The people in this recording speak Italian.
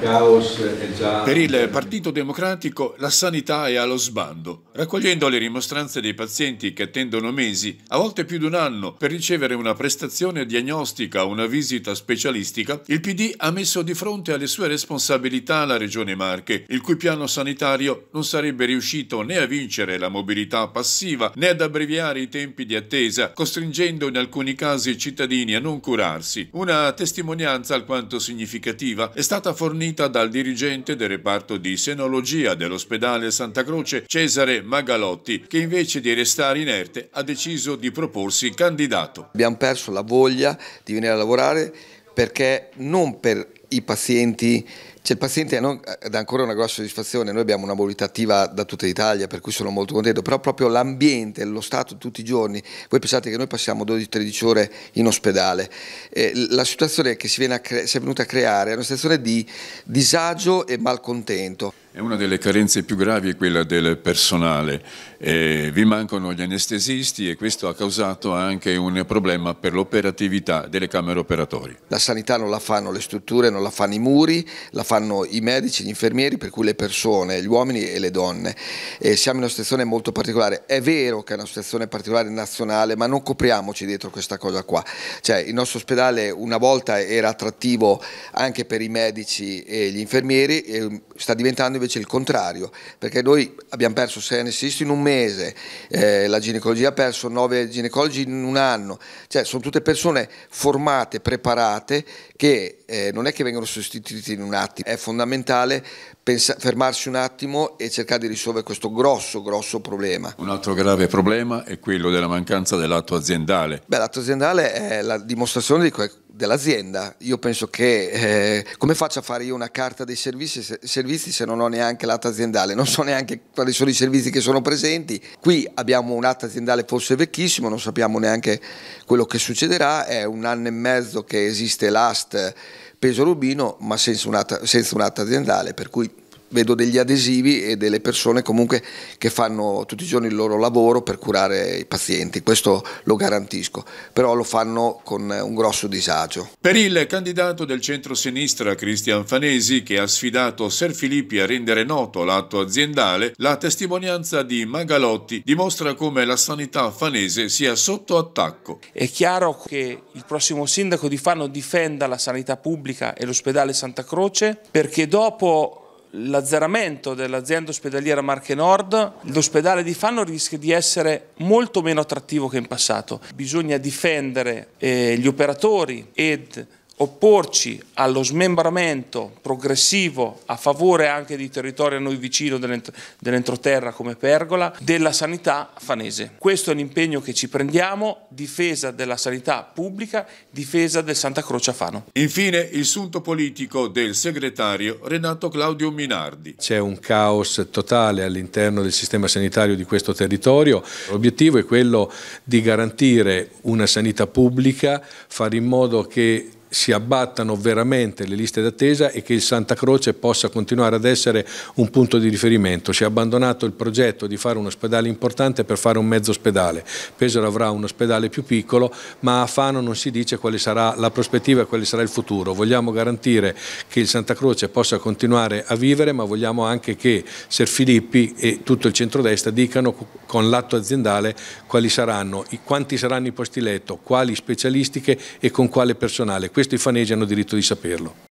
caos è già... Per il Partito Democratico la sanità è allo sbando, raccogliendo le rimostranze dei pazienti che attendono mesi, a volte più di un anno, per ricevere una prestazione diagnostica o una visita specialistica, il PD ha messo di fronte alle sue responsabilità la Regione Marche, il cui piano sanitario non sarebbe riuscito né a vincere la mobilità passiva né ad abbreviare i tempi di attesa, costringendo in alcuni casi i cittadini a non curarsi. Una testimonianza alquanto significativa è stata stata fornita dal dirigente del reparto di senologia dell'ospedale Santa Croce, Cesare Magalotti, che invece di restare inerte ha deciso di proporsi candidato. Abbiamo perso la voglia di venire a lavorare perché non per i pazienti, cioè il paziente dà ancora una grossa soddisfazione, noi abbiamo una mobilità attiva da tutta Italia per cui sono molto contento, però proprio l'ambiente, lo stato tutti i giorni, voi pensate che noi passiamo 12-13 ore in ospedale, eh, la situazione che si, si, è venuta a creare è una situazione di disagio e malcontento. È una delle carenze più gravi quella del personale, eh, vi mancano gli anestesisti e questo ha causato anche un problema per l'operatività delle camere operatorie. La sanità non la fanno le strutture, non la fanno i muri, la fanno i medici, gli infermieri, per cui le persone, gli uomini e le donne. E siamo in una situazione molto particolare. È vero che è una situazione particolare nazionale, ma non copriamoci dietro questa cosa qua. Cioè, il nostro ospedale una volta era attrattivo anche per i medici e gli infermieri, e sta diventando invece il contrario, perché noi abbiamo perso sei anestesisti in un mese, eh, la ginecologia ha perso nove ginecologi in un anno. Cioè, sono tutte persone formate, preparate, che eh, non è che vengono sostituiti in un attimo. È fondamentale fermarsi un attimo e cercare di risolvere questo grosso, grosso problema. Un altro grave problema è quello della mancanza dell'atto aziendale. Beh, l'atto aziendale è la dimostrazione di que- dell'azienda. Io penso che eh, come faccio a fare io una carta dei servizi se, servizi se non ho neanche l'atto aziendale, non so neanche quali sono i servizi che sono presenti. Qui abbiamo un atto aziendale forse vecchissimo, non sappiamo neanche quello che succederà, è un anno e mezzo che esiste l'AST peso rubino ma senza un'atta, senza aziendale, per cui vedo degli adesivi e delle persone comunque che fanno tutti i giorni il loro lavoro per curare i pazienti, questo lo garantisco, però lo fanno con un grosso disagio. Per il candidato del centro-sinistra Cristian Fanesi che ha sfidato Ser Filippi a rendere noto l'atto aziendale, la testimonianza di Magalotti dimostra come la sanità fanese sia sotto attacco. È chiaro che il prossimo sindaco di Fano difenda la sanità pubblica e l'ospedale Santa Croce perché dopo l'azzeramento dell'azienda ospedaliera Marche Nord, l'ospedale di Fanno rischia di essere molto meno attrattivo che in passato. Bisogna difendere eh, gli operatori ed opporci allo smembramento progressivo a favore anche di territori a noi vicino dell'entroterra come Pergola della sanità fanese. Questo è l'impegno che ci prendiamo, difesa della sanità pubblica, difesa del Santa Croce a Fano. Infine il sunto politico del segretario Renato Claudio Minardi. C'è un caos totale all'interno del sistema sanitario di questo territorio. L'obiettivo è quello di garantire una sanità pubblica, fare in modo che si abbattano veramente le liste d'attesa e che il Santa Croce possa continuare ad essere un punto di riferimento. Si è abbandonato il progetto di fare un ospedale importante per fare un mezzo ospedale. Pesaro avrà un ospedale più piccolo, ma a Fano non si dice quale sarà la prospettiva e quale sarà il futuro. Vogliamo garantire che il Santa Croce possa continuare a vivere, ma vogliamo anche che Ser Filippi e tutto il centrodestra dicano con l'atto aziendale quali saranno, quanti saranno i posti letto, quali specialistiche e con quale personale questo i fanesi hanno diritto di saperlo.